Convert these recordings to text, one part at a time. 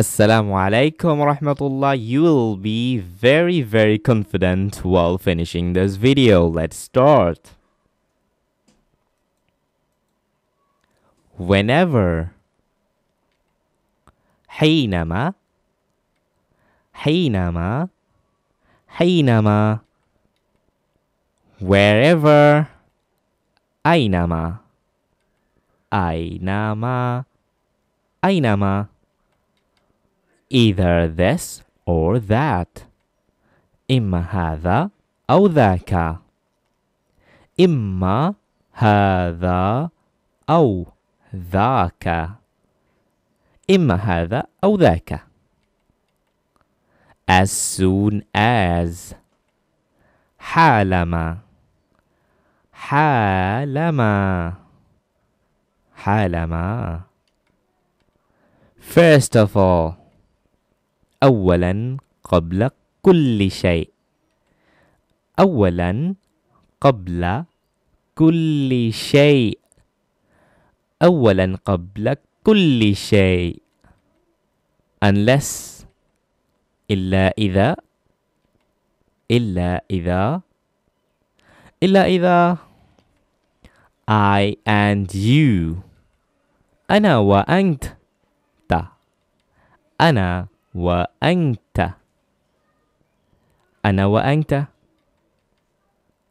Assalamu alaikum rahmatullah. You will be very very confident while finishing this video. Let's start. Whenever حينما حينما حينما wherever أينما أينما أينما either this or that. إما هذا أو ذاك. إما هذا أو ذاك. إما هذا أو ذاك. As soon as. حالما. حالما. حالما. First of all. أولا قبل كل شيء أولا قبل كل شيء أولا قبل كل شيء unless إلا إذا إلا إذا إلا إذا I and you أنا وأنت أنا وأنت أنا وأنت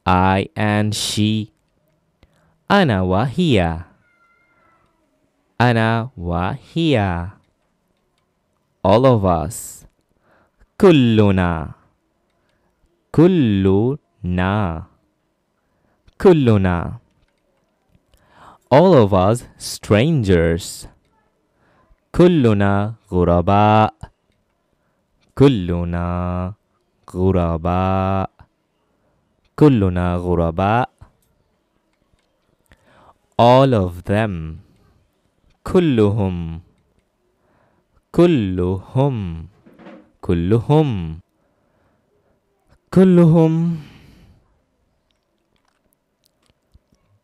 I and she أنا وهي أنا وهي All of us كلنا كلنا كلنا All of us strangers كلنا غرباء كلنا غرباء كلنا غرباء all of them كلهم كلهم كلهم كلهم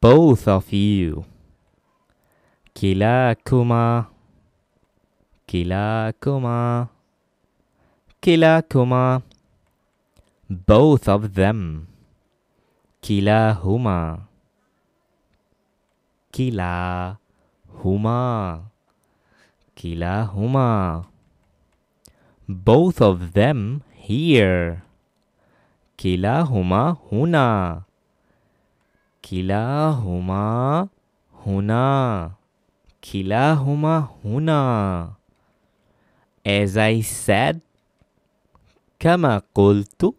both of you كلاكما كلاكما Kila kilakuma both of them kila huma kila huma kila huma both of them here kila huma huna kila huma huna kila huma huna as i said كما قلت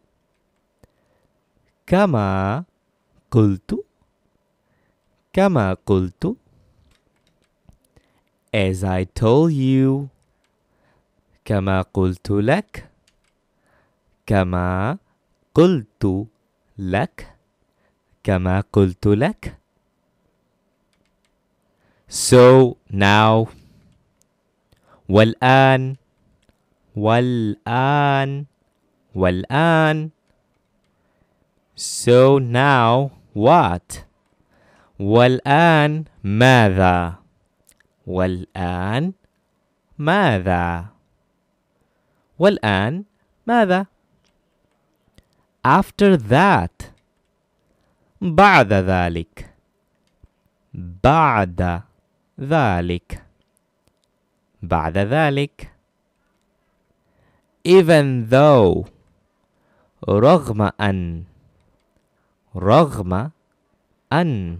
كما قلت كما قلت as I told you كما قلت لك كما قلت لك كما قلت لك so now والآن والآن والآن So now what? والآن ماذا؟ والآن ماذا؟ والآن ماذا؟ After that بعد ذلك بعد ذلك بعد ذلك even though رغم أن رغم أن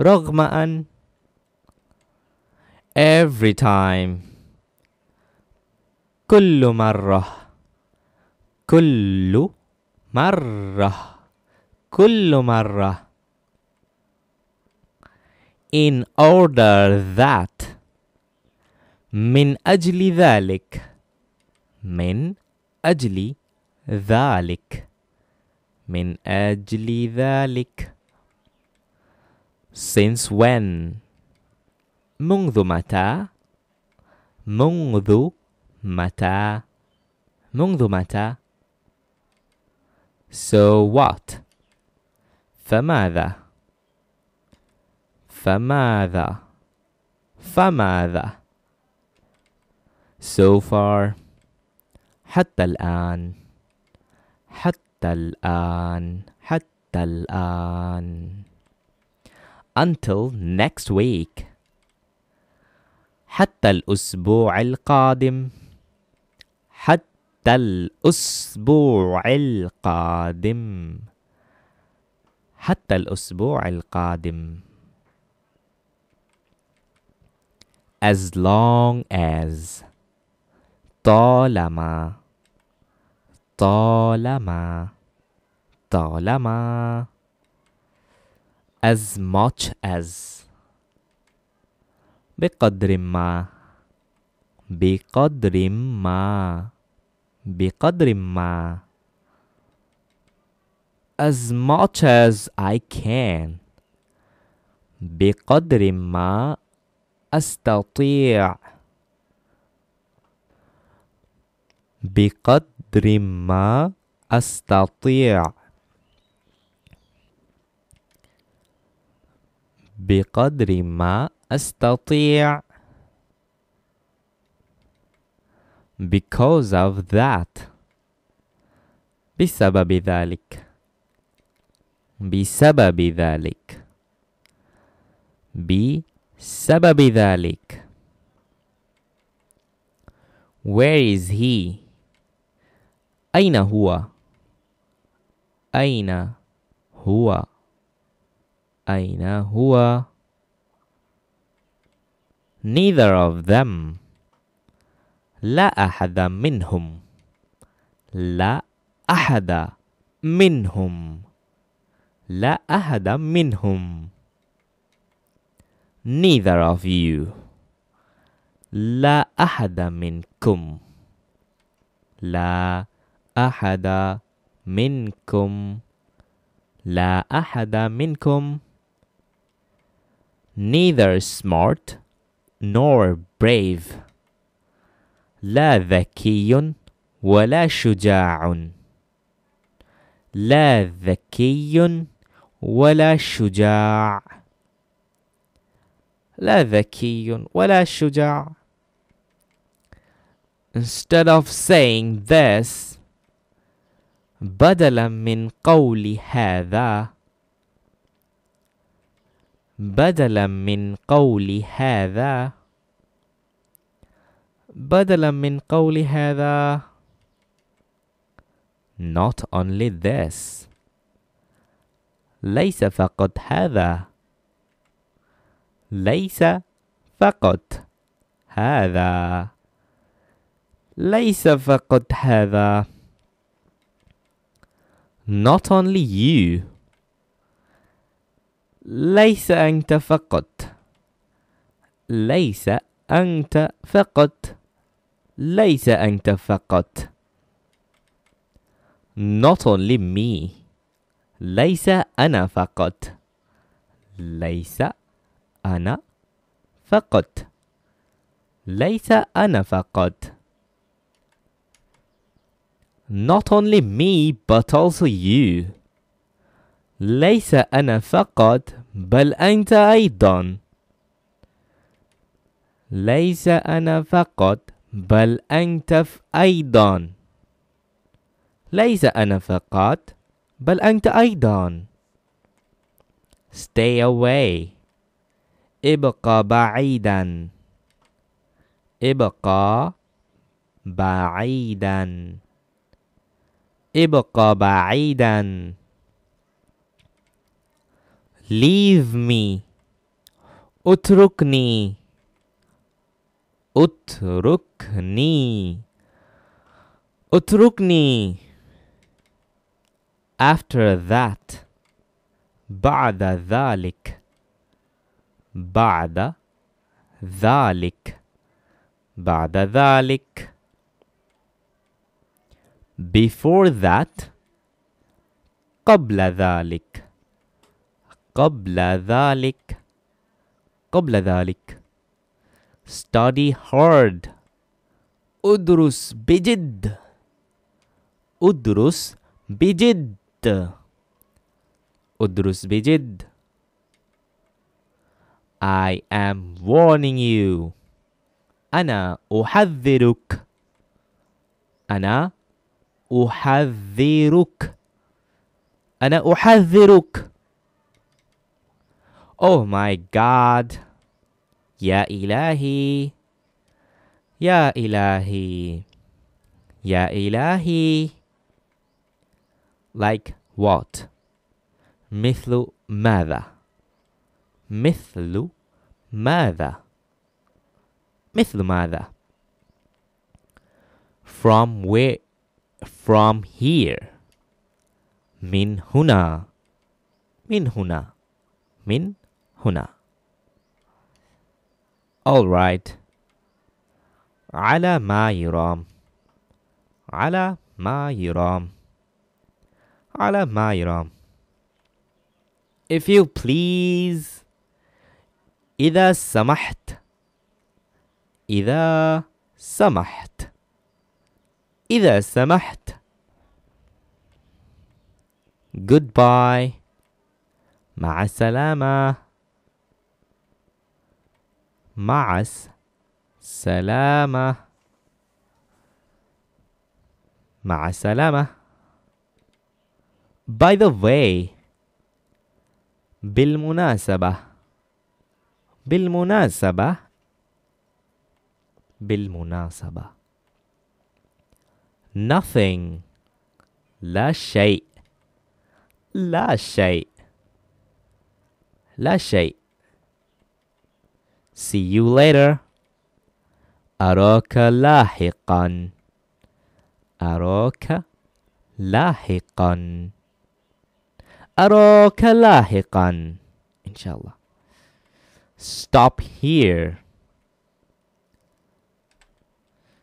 رغم أن every time كل مرة كل مرة كل مرة in order that من أجل ذلك من أجل ذلك من أجل ذلك since when منذ متى منذ متى منذ متى so what فماذا فماذا فماذا so far حتى الآن حتى الآن حتى الآن until next week حتى الأسبوع القادم حتى الأسبوع القادم حتى الأسبوع القادم as long as طالما طالما طالما as much as بقدر ما بقدر ما بقدر ما as much as I can بقدر ما أستطيع بقدر قدر ما أستطيع بقدر ما أستطيع because of that بسبب ذلك بسبب ذلك بسبب ذلك Where is he? أين هو أين هو أين هو Neither of them لا أحد منهم لا أحد منهم لا أحد منهم Neither of you لا أحد منكم لا ahada minkum. La ahada minkum. Neither smart nor brave. لا ذكي ولا شجاع. لا ذكي ولا شجاع. لا ذكي ولا شجاع. Instead of saying this, بدلا من قول هذا بدلا من قول هذا بدلا من قول هذا not only this ليس فقط هذا ليس فقط هذا ليس فقط هذا not only you ليس أنت فقط ليس أنت فقط ليس أنت فقط not only me ليس أنا فقط ليس أنا فقط ليس أنا فقط not only me but also you ليس أنا فقط بل أنت أيضا ليس أنا فقط بل أنت أيضا ليس أنا فقط بل أنت أيضا stay away ابقى بعيدا ابقى بعيدا ابقى بعيدا leave me اتركني اتركني اتركني after that بعد ذلك بعد ذلك بعد ذلك before that قبل ذلك قبل ذلك قبل ذلك study hard ادرس بجد ادرس بجد ادرس بجد I am warning you أنا أحذرك أنا أحذرك أنا أحذرك Oh my God يا إلهي يا إلهي يا إلهي Like what? مثل ماذا؟ مثل ماذا؟ مثل ماذا? From where from here. Min huna. Min huna. Min huna. All right. Ala ma yuram. Ala ma yuram. Ala ma yuram. If you please. Ida samahat, Ida samahat. إذا سمحت goodbye مع السلامة مع السلامة مع السلامة by the way بالمناسبة بالمناسبة بالمناسبة nothing la shay la shay la shay see you later Aroka lahiqan araka lahiqan araka lahiqan inshallah stop here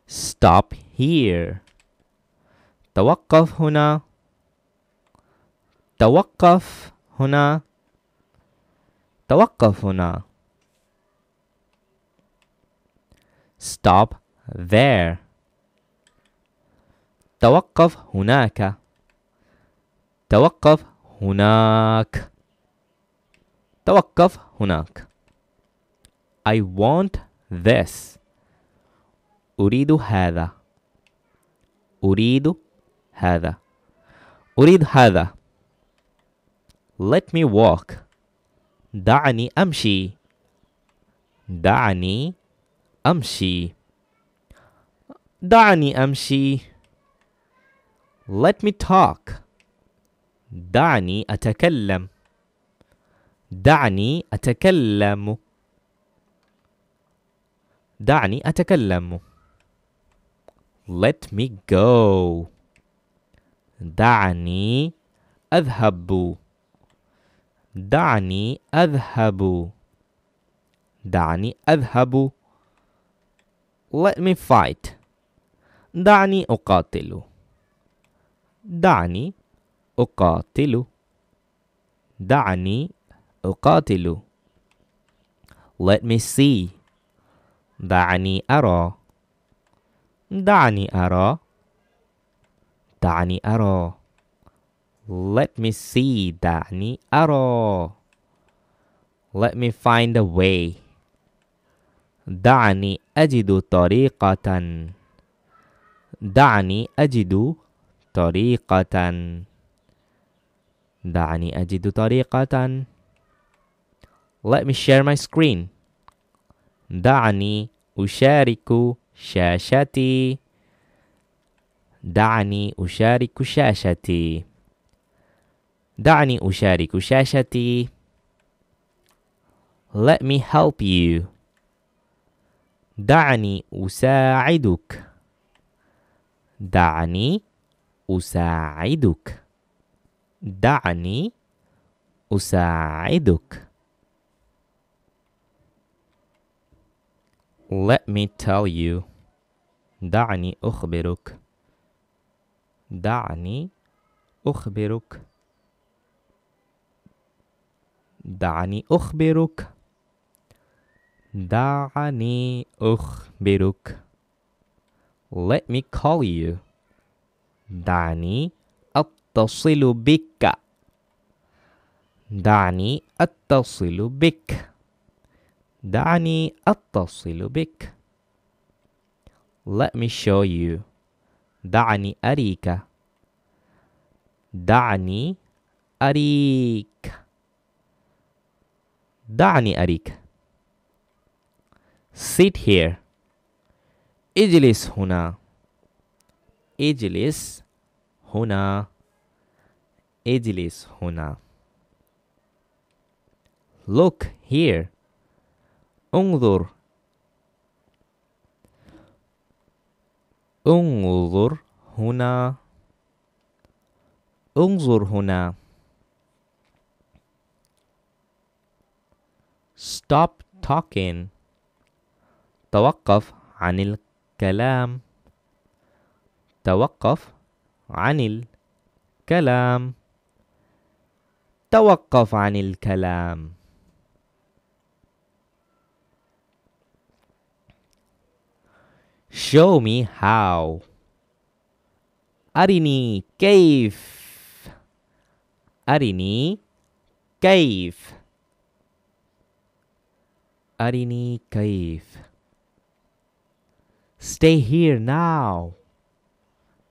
stop here توقف هنا توقف هنا توقف هنا stop there توقف هناك توقف هناك توقف هناك I want this أريد هذا أريد هذا أريد هذا Let me walk دعني أمشي دعني أمشي دعني أمشي Let me talk دعني أتكلم دعني أتكلم دعني أتكلم Let me go دعني أذهب دعني أذهب دعني أذهب Let me fight دعني أقاتل دعني أقاتل دعني أقاتل Let me see دعني أرى دعني أرى دعني أرى Let me see دعني أرى Let me find a way دعني أجد طريقة دعني أجد طريقة دعني أجد طريقة Let me share my screen دعني أشارك شاشتي دعني أشارك شاشتي دعني أشارك شاشتي Let me help you دعني أساعدك دعني أساعدك دعني أساعدك Let me tell you دعني أخبرك دعني أخبرك دعني أخبرك دعني أخبرك Let me call you دعني أتصل بك دعني أتصل بك دعني أتصل بك Let me show you दानी अरीक दानी अरीक दानी अरीक sit here इजलिस होना एजलिस होना एजलिस होना लुक हियर उंगदुर انظر هنا انظر هنا stop talking توقف عن الكلام توقف عن الكلام توقف عن الكلام Show me how. أرني كيف. أرني كيف. أرني كيف. Stay here now.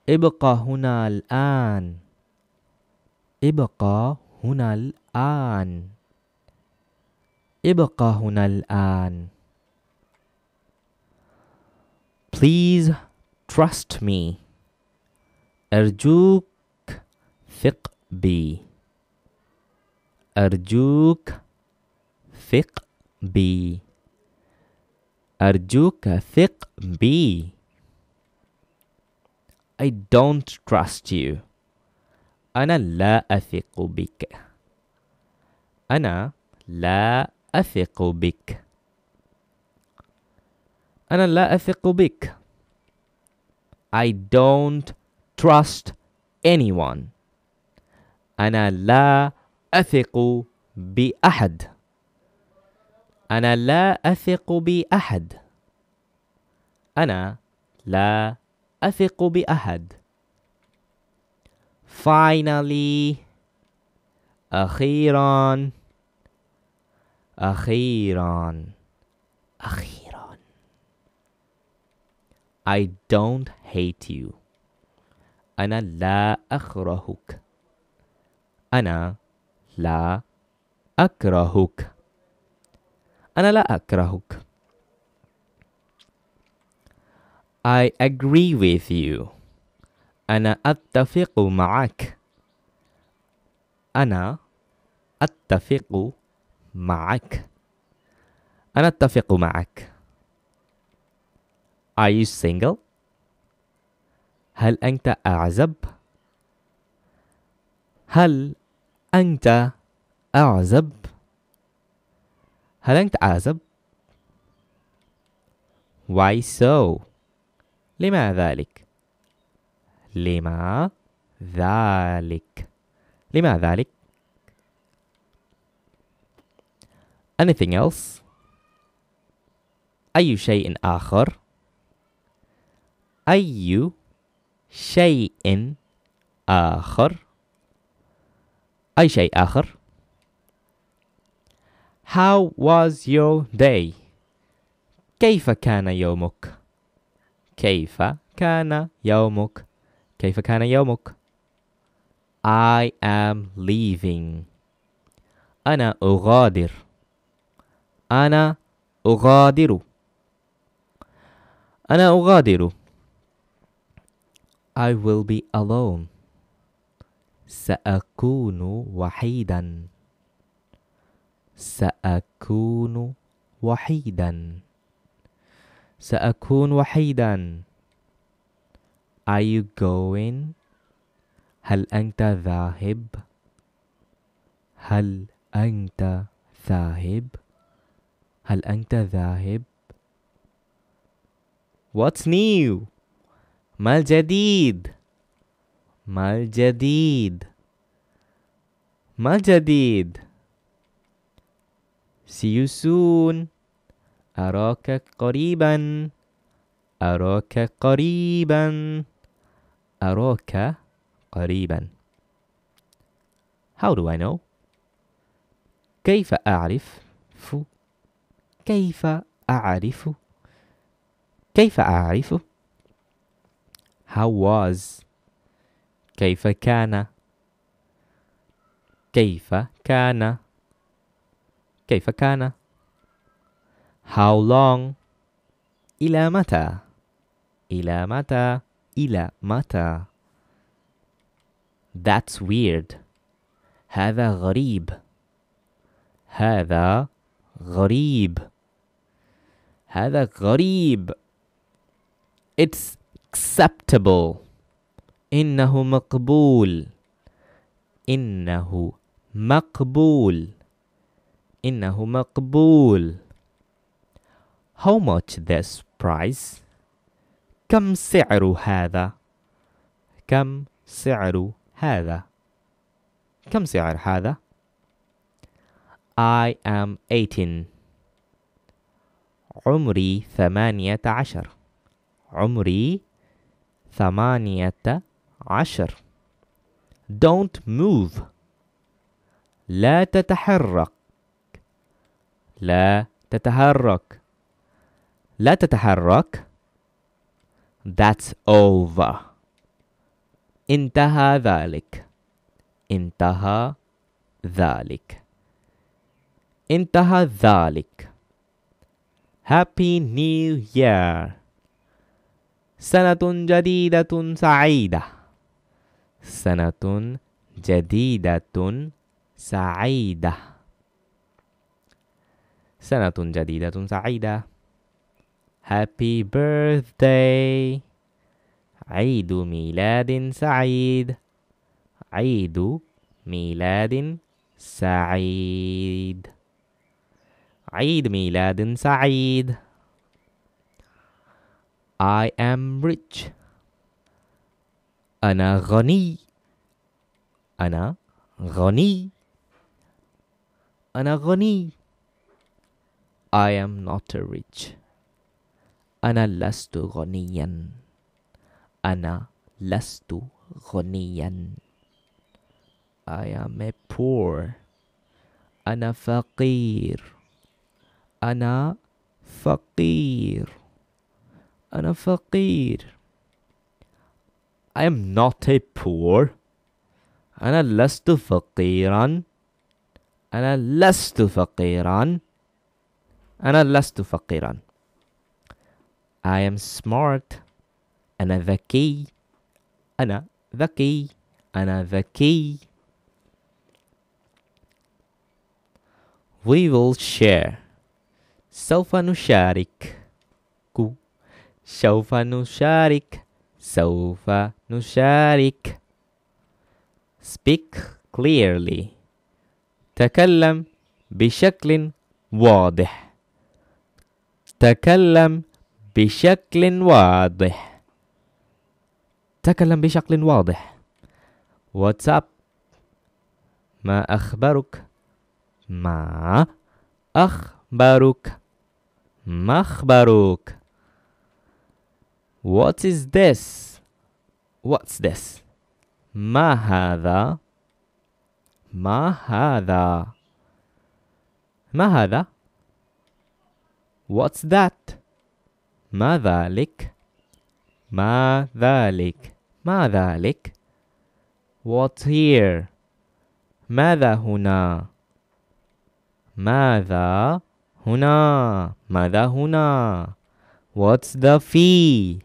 ابقى هنا الآن. ابقى هنا الآن. ابقى هنا الآن. Please trust me. Arjuk fiq bi. Arjuk fiq bi. Arjuka fiq bi. I don't trust you. أنا لا أثق بك. أنا لا أثق بك. أنا لا أثق بك. I don't trust anyone. أنا لا أثق بأحد. أنا لا أثق بأحد. أنا لا أثق بأحد. Finally أخيرا أخيرا أخيرا I don't hate you أنا لا أكرهك أنا لا أكرهك أنا لا أكرهك I agree with you أنا أتفق معك أنا أتفق معك أنا أتفق معك Are you single? هل أنت أعزب؟ هل أنت أعزب؟ هل أنت أعزب؟ Why so? لما ذلك؟ لما ذلك؟ لما ذلك؟ Anything else? أي شيء آخر؟ أي شيء آخر أي شيء آخر How was your day? كيف كان يومك؟ كيف كان يومك؟ كيف كان يومك؟ I am leaving. أنا أغادر. أنا أغادر. أنا أغادر. I will be alone. سأكون وحيدا. سأكون وحيدا. سأكون وحيدا. Are you going? هل أنت ذاهب؟ هل أنت ذاهب؟ هل أنت ذاهب؟ What's new? ما الجديد ما الجديد ما الجديد See you soon أراك قريبا أراك قريبا أراك قريبا How do I know? كيف أعرف كيف أعرف كيف أعرف How was كيف كان كيف كان كيف كان How long إلى متى إلى متى إلى متى That's weird هذا غريب هذا غريب هذا غريب It's acceptable إنه مقبول إنه مقبول إنه مقبول How much this price? كم سعر هذا؟ كم سعر هذا؟ كم سعر هذا؟ I am 18 عمري ثمانية عشر عمري ثمانية عشر Don't move لا تتحرك لا تتحرك لا تتحرك That's over انتهى ذلك انتهى ذلك انتهى ذلك Happy New Year سنة جديدة سعيدة سنة جديدة سعيدة سنة جديدة سعيدة Happy birthday عيد ميلاد سعيد عيد ميلاد سعيد عيد ميلاد سعيد I am rich. Ana ghani. Ana ghani. Ana ghani. I am not rich. Ana lastu ghaniyan. Ana lastu ghaniyan. I am a poor. Ana fakir. Ana fakir. أنا فقير I am not a poor أنا لست فقيرا أنا لست فقيرا أنا لست فقيرا I am smart أنا ذكي أنا ذكي أنا ذكي We will share سوف نشارك سوف نشارك سوف نشارك speak clearly تكلم بشكل واضح تكلم بشكل واضح تكلم بشكل واضح واتساب ما أخبرك ما أخبرك ما أخبرك What is this? What's this? ما هذا؟ ما هذا؟ ما هذا؟ What's that? ما ذلك؟ ما ذلك؟ ما ذلك؟ What's here? ماذا هنا؟ ماذا هنا؟ ماذا هنا؟ What's the fee?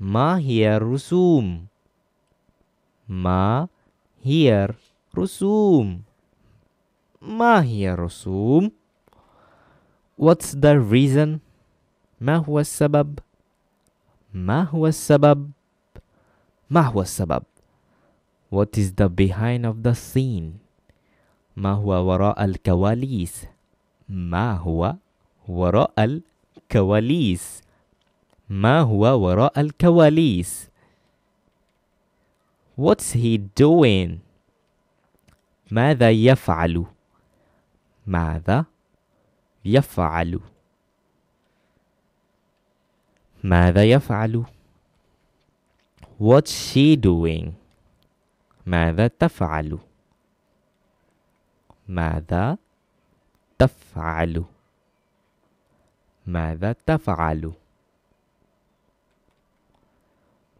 ما هي الرسوم ما هي الرسوم ما هي الرسوم What's the reason ما هو السبب ما هو السبب ما هو السبب What is the behind of the scene ما هو وراء الكواليس ما هو وراء الكواليس ما هو وراء الكواليس What's he doing ماذا يفعل ماذا يفعل ماذا يفعل What's she doing ماذا تفعل ماذا تفعل ماذا تفعل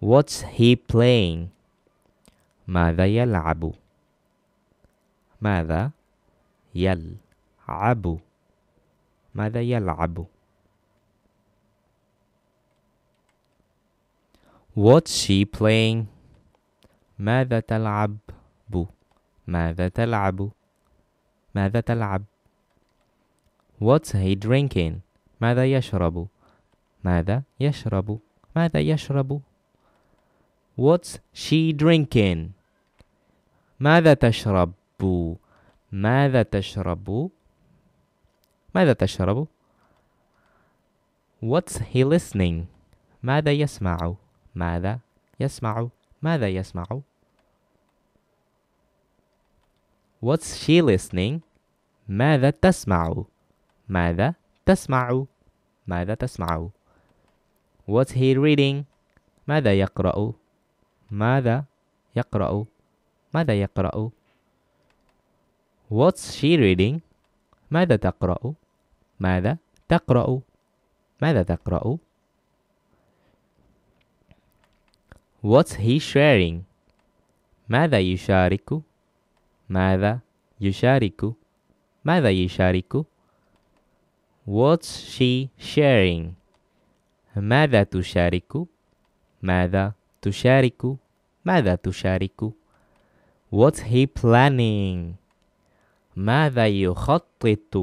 What's he playing? ماذا يلعب؟ ماذا يلعب؟ ماذا يلعب؟ What's she playing? ماذا تلعب؟ ماذا تلعب؟ ماذا تلعب؟ What's he drinking? ماذا يشرب؟ ماذا يشرب؟ ماذا يشرب؟ What's she drinking? ماذا تشرب؟ ماذا تشرب؟ ماذا تشرب؟ What's he listening? ماذا يسمع؟ ماذا يسمع؟ ماذا يسمع؟ What's she listening? ماذا تسمع؟ ماذا تسمع؟ ماذا تسمع؟ What's he reading? ماذا يقرأ؟ ماذا يقرأ ماذا يقرأ What's she reading ماذا تقرأ ماذا تقرأ ماذا تقرأ What's he sharing ماذا يشارك ماذا يشارك ماذا يشارك What's she sharing ماذا تشارك ماذا تشارك ماذا تشارك What's he planning ماذا يخطط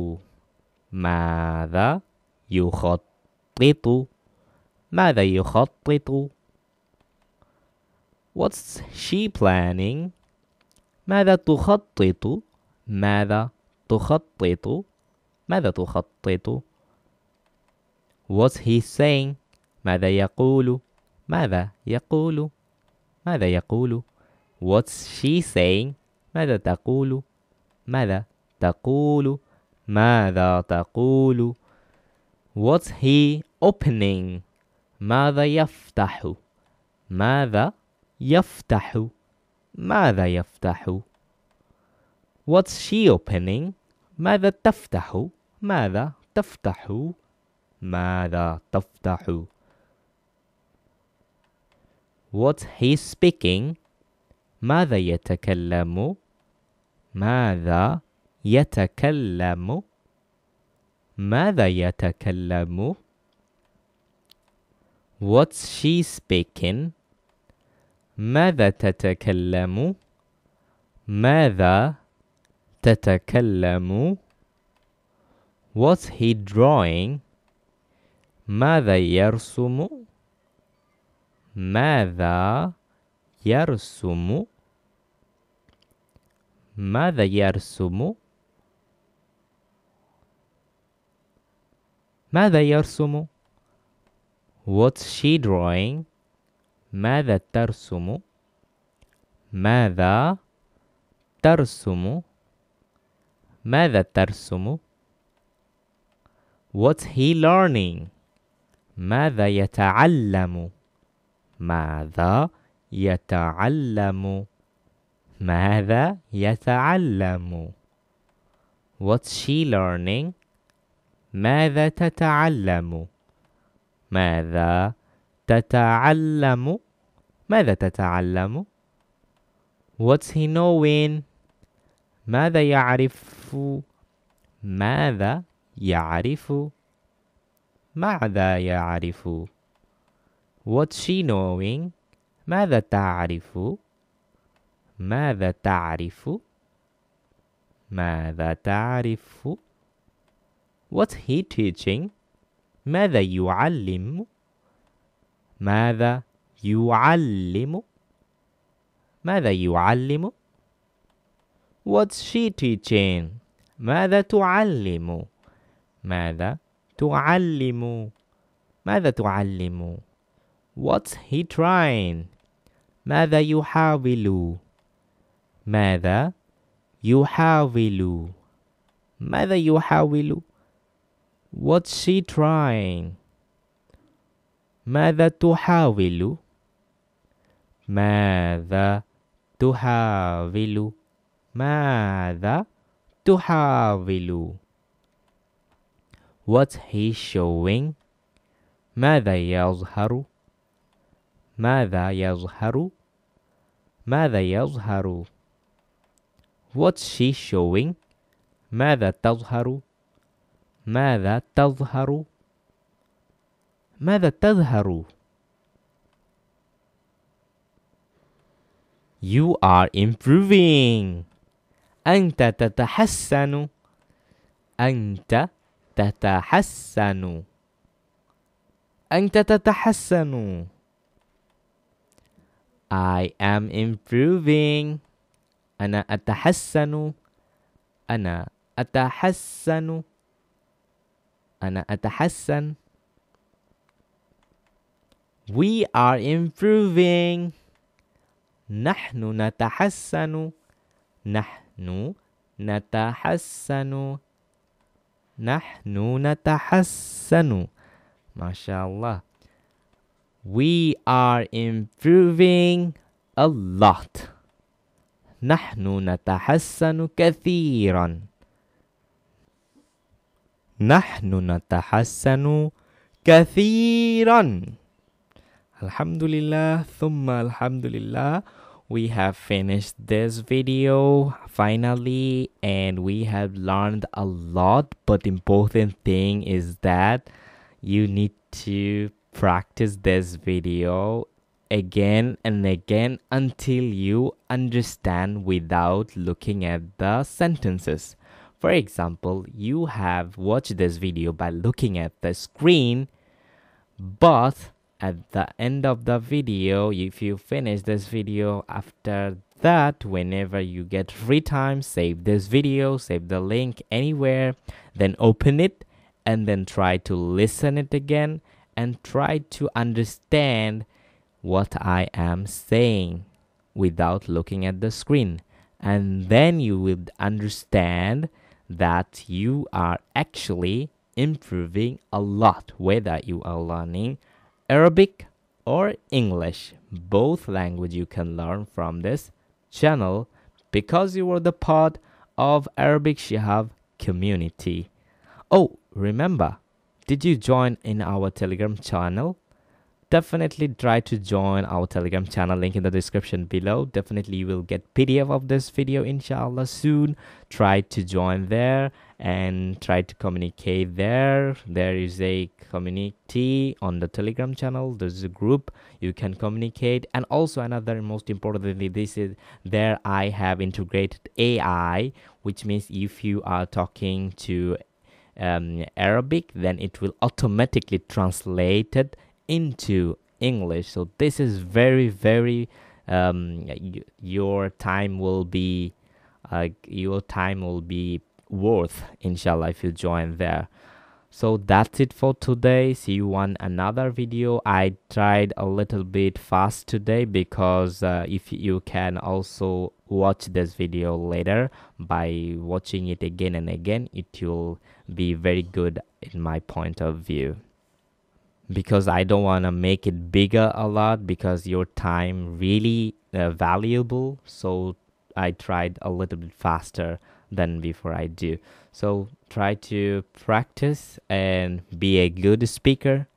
ماذا يخطط ماذا يخطط What's she planning ماذا تخطط ماذا تخطط ماذا تخطط What's he saying ماذا يقول ماذا يقول ماذا يقول What's she saying ماذا تقول ماذا تقول ماذا تقول What's he opening ماذا يفتح ماذا يفتح ماذا يفتح What's she opening ماذا تفتح ماذا تفتح ماذا تفتح What he speaking. ماذا يتكلم؟ ماذا يتكلم؟ ماذا يتكلم؟ What's she speaking? ماذا تتكلم؟ ماذا تتكلم؟ What's he drawing? ماذا يرسم؟ ماذا يرسم ماذا يرسم ماذا يرسم What's she drawing ماذا ترسم ماذا ترسم ماذا ترسم What's he learning ماذا يتعلم ماذا يتعلم ماذا يتعلم What's she learning ماذا تتعلم ماذا تتعلم ماذا تتعلم What's he knowing ماذا يعرف ماذا يعرف ماذا يعرف What's she knowing? ماذا تعرف؟ ماذا تعرف؟ ماذا تعرف؟ What's he teaching? ماذا يعلم؟ ماذا يعلم؟ ماذا يعلم؟ What's she teaching? ماذا تعلم؟ ماذا تعلم؟ ماذا تعلم؟ What's he trying? ماذا يحاول؟ ماذا يحاول؟ ماذا يحاول؟ What's she trying? ماذا تحاول؟ ماذا تحاول؟ ماذا تحاول؟ What's he showing? ماذا يظهر؟ ماذا يظهر ماذا يظهر What's she showing ماذا تظهر ماذا تظهر ماذا تظهر You are improving أنت تتحسن أنت تتحسن أنت تتحسن I am improving. أنا أتحسن. أنا أتحسن. أنا أتحسن. We are improving. نحن نتحسن. نحن نتحسن. نحن نتحسن. ما شاء الله. We are improving a lot. نحن نتحسن كثيرا. نحن نتحسن كثيرا. Alhamdulillah, الحمد لله. We have finished this video finally and we have learned a lot but important thing is that you need to practice this video again and again until you understand without looking at the sentences. For example, you have watched this video by looking at the screen, but at the end of the video, if you finish this video after that, whenever you get free time, save this video, save the link anywhere, then open it and then try to listen it again and try to understand what I am saying without looking at the screen. And then you will understand that you are actually improving a lot, whether you are learning Arabic or English. Both language you can learn from this channel because you are the part of Arabic Shihab community. Oh, remember, did you join in our Telegram channel? Definitely try to join our Telegram channel link in the description below. Definitely you will get PDF of this video inshallah soon. Try to join there and try to communicate there. There is a community on the Telegram channel. There's a group you can communicate. And also another most importantly, this is there I have integrated AI, which means if you are talking to um, Arabic, then it will automatically translate it into English. So this is very, very um, y- your time will be uh, your time will be worth, inshallah, if you join there. So that's it for today. See you on another video. I tried a little bit fast today because uh, if you can also watch this video later by watching it again and again, it will be very good in my point of view because I don't want to make it bigger a lot because your time really uh, valuable so I tried a little bit faster than before I do so try to practice and be a good speaker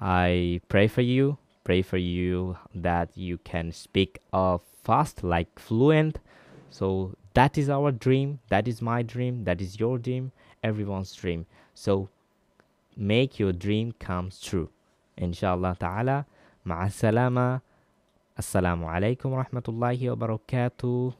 I pray for you pray for you that you can speak uh, fast like fluent so that is our dream that is my dream that is your dream everyone's dream. So make your dream come true. Inshallah ta'ala. Ma'a salama. Assalamu alaikum wa rahmatullahi wa barakatuh.